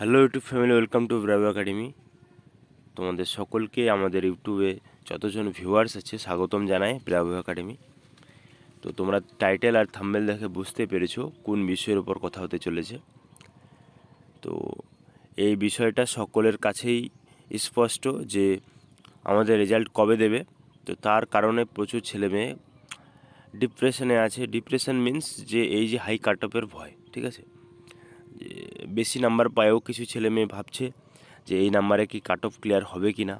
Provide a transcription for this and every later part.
hello YouTube family welcome to ব্রাইভ academy তোমাদের সকলকে আমাদের ইউটিউবে যতজন ভিউয়ার্স আছে স্বাগতম জানায় ব্রাইভ একাডেমি তো তোমরা টাইটেল আর থাম্বেল দেখে বুঝতে পেরেছো কোন বিষয়ের উপর কথা হতে চলেছে তো এই বিষয়টা সকলের কাছেই স্পষ্ট যে আমাদের রেজাল্ট কবে দেবে তো তার কারণে প্রচুর ছেলে মেয়ে ডিপ্রেশনে আছে ডিপ্রেশন মিন্স যে এই যে হাই কাট ভয় ঠিক আছে বেশি নাম্বার পায়েও কিছু ছেলে মেয়ে ভাবছে যে এই নাম্বারে কি কাট অফ ক্লিয়ার হবে কি না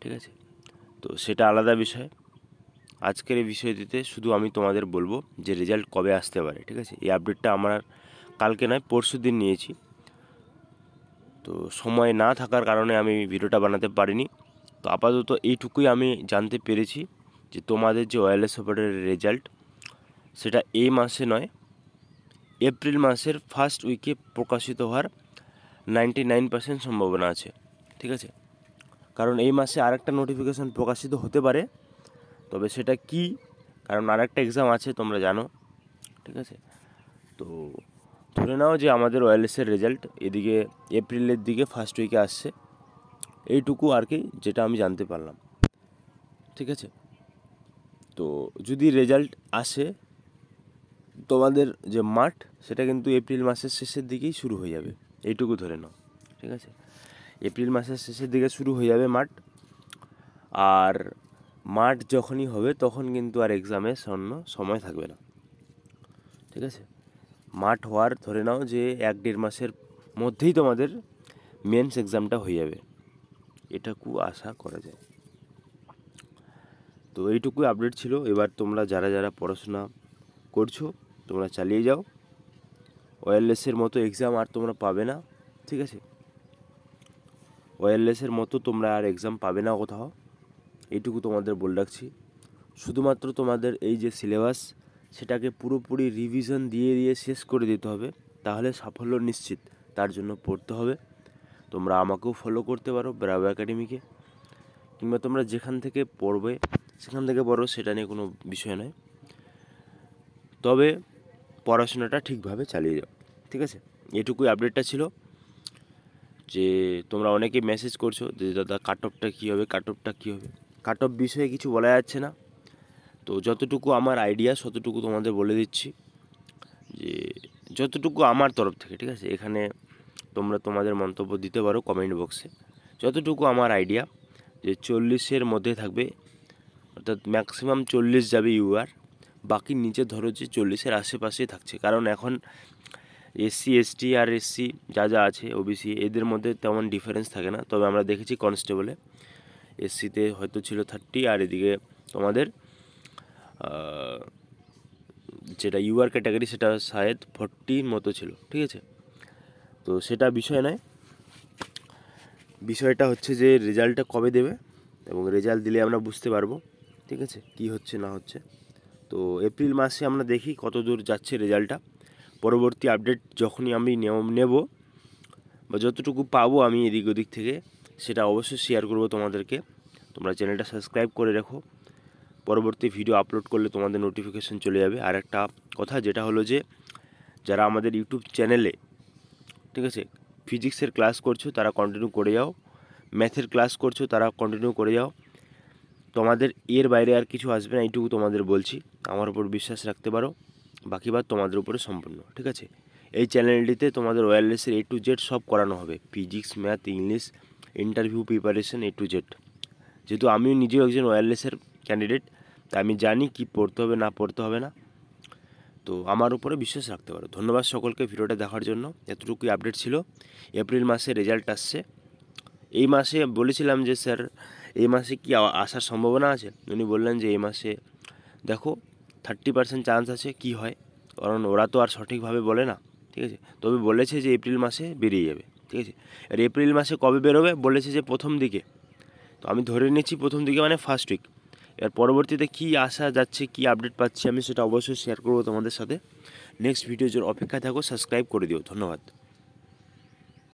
ঠিক আছে তো সেটা আলাদা বিষয় আজকের এই বিষয়টিতে শুধু আমি তোমাদের বলবো যে রেজাল্ট কবে আসতে পারে ঠিক আছে এই আপডেটটা আমার কালকে নয় পরশু দিন নিয়েছি তো সময় না থাকার কারণে আমি ভিডিওটা বানাতে পারিনি তো আপাতত এইটুকুই আমি জানতে পেরেছি যে তোমাদের যে ওয়্যারলেস অপারেটারের রেজাল্ট সেটা এই মাসে নয় এপ্রিল মাসের ফার্স্ট উইকে প্রকাশিত হওয়ার নাইনটি নাইন পার্সেন্ট সম্ভাবনা আছে ঠিক আছে কারণ এই মাসে আরেকটা নোটিফিকেশান প্রকাশিত হতে পারে তবে সেটা কি কারণ আরেকটা এক্সাম আছে তোমরা জানো ঠিক আছে তো ধরে নাও যে আমাদের ওয়েলএসের রেজাল্ট এদিকে এপ্রিলের দিকে ফার্স্ট উইকে আসছে এইটুকু আর কি যেটা আমি জানতে পারলাম ঠিক আছে তো যদি রেজাল্ট আসে তোমাদের যে মাঠ সেটা কিন্তু এপ্রিল মাসের শেষের দিকেই শুরু হয়ে যাবে এইটুকু ধরে নাও ঠিক আছে এপ্রিল মাসের শেষের দিকে শুরু হয়ে যাবে মাঠ আর মাঠ যখনই হবে তখন কিন্তু আর এক্সামের স্বর্ণ সময় থাকবে না ঠিক আছে মাঠ হওয়ার ধরে নাও যে এক দেড় মাসের মধ্যেই তোমাদের মেন্স এক্সামটা হয়ে যাবে এটাকু আশা করা যায় তো এইটুকুই আপডেট ছিল এবার তোমরা যারা যারা পড়াশোনা করছো তোমরা চালিয়ে যাও ওয়্যারলেসের মতো এক্সাম আর তোমরা পাবে না ঠিক আছে ওয়্যারলেসের মতো তোমরা আর এক্সাম পাবে না কোথাও এইটুকু তোমাদের বলে রাখছি শুধুমাত্র তোমাদের এই যে সিলেবাস সেটাকে পুরোপুরি রিভিশন দিয়ে দিয়ে শেষ করে দিতে হবে তাহলে সাফল্য নিশ্চিত তার জন্য পড়তে হবে তোমরা আমাকেও ফলো করতে পারো ব্রাভো একাডেমিকে কিংবা তোমরা যেখান থেকে পড়বে সেখান থেকে পড়ো সেটা নিয়ে কোনো বিষয় নয় তবে পড়াশোনাটা ঠিকভাবে চালিয়ে যাও ঠিক আছে এটুকুই আপডেটটা ছিল যে তোমরা অনেকে মেসেজ করছো যে দাদা কাট অফটা কী হবে কাট অফটা কী হবে কাট অফ বিষয়ে কিছু বলা যাচ্ছে না তো যতটুকু আমার আইডিয়া ততটুকু তোমাদের বলে দিচ্ছি যে যতটুকু আমার তরফ থেকে ঠিক আছে এখানে তোমরা তোমাদের মন্তব্য দিতে পারো কমেন্ট বক্সে যতটুকু আমার আইডিয়া যে চল্লিশের মধ্যে থাকবে অর্থাৎ ম্যাক্সিমাম চল্লিশ যাবে ইউআর বাকি নিচে ধরো যে চল্লিশের আশেপাশেই থাকছে কারণ এখন এসসি এসটি আর এসসি যা যা আছে ওবিসি এদের মধ্যে তেমন ডিফারেন্স থাকে না তবে আমরা দেখেছি কনস্টেবলে এসসিতে হয়তো ছিল থার্টি আর এদিকে তোমাদের যেটা ইউআর ক্যাটাগরি সেটা শায়দ ফোরটির মতো ছিল ঠিক আছে তো সেটা বিষয় নয় বিষয়টা হচ্ছে যে রেজাল্টটা কবে দেবে এবং রেজাল্ট দিলে আমরা বুঝতে পারবো ঠিক আছে কি হচ্ছে না হচ্ছে তো এপ্রিল মাসে আমরা দেখি কত দূর যাচ্ছে রেজাল্টটা পরবর্তী আপডেট যখনই আমি নিয়ম নেব বা যতটুকু পাবো আমি এদিক ওদিক থেকে সেটা অবশ্যই শেয়ার করব তোমাদেরকে তোমরা চ্যানেলটা সাবস্ক্রাইব করে রাখো পরবর্তী ভিডিও আপলোড করলে তোমাদের নোটিফিকেশন চলে যাবে আর একটা কথা যেটা হলো যে যারা আমাদের ইউটিউব চ্যানেলে ঠিক আছে ফিজিক্সের ক্লাস করছো তারা কন্টিনিউ করে যাও ম্যাথের ক্লাস করছো তারা কন্টিনিউ করে যাও তোমাদের এর বাইরে আর কিছু আসবে না এইটুকু তোমাদের বলছি আমার উপর বিশ্বাস রাখতে পারো বাকি বাদ তোমাদের উপরে সম্পূর্ণ ঠিক আছে এই চ্যানেলটিতে তোমাদের ওয়্যারলেসের এ টু জেড সব করানো হবে physics math English interview preparation A to Z যেহেতু আমিও নিজেও একজন ওয়্যারলেসের ক্যান্ডিডেট তাই আমি জানি কি পড়তে হবে না পড়তে হবে না তো আমার উপরে বিশ্বাস রাখতে পারো ধন্যবাদ সকলকে ভিডিওটা দেখার জন্য এতটুকুই আপডেট ছিল এপ্রিল মাসে রেজাল্ট আসছে এই মাসে বলেছিলাম যে স্যার এই মাসে কি আসার সম্ভাবনা আছে উনি বললেন যে এই মাসে দেখো থার্টি পার্সেন্ট চান্স আছে কি হয় কারণ ওরা তো আর সঠিকভাবে বলে না ঠিক আছে তবে বলেছে যে এপ্রিল মাসে বেরিয়ে যাবে ঠিক আছে আর এপ্রিল মাসে কবে বেরোবে বলেছে যে প্রথম দিকে তো আমি ধরে নিয়েছি প্রথম দিকে মানে ফার্স্ট উইক এর পরবর্তীতে কি আসা যাচ্ছে কি আপডেট পাচ্ছি আমি সেটা অবশ্যই শেয়ার করবো তোমাদের সাথে নেক্সট ভিডিও ভিডিওর অপেক্ষা থাকো সাবস্ক্রাইব করে দিও ধন্যবাদ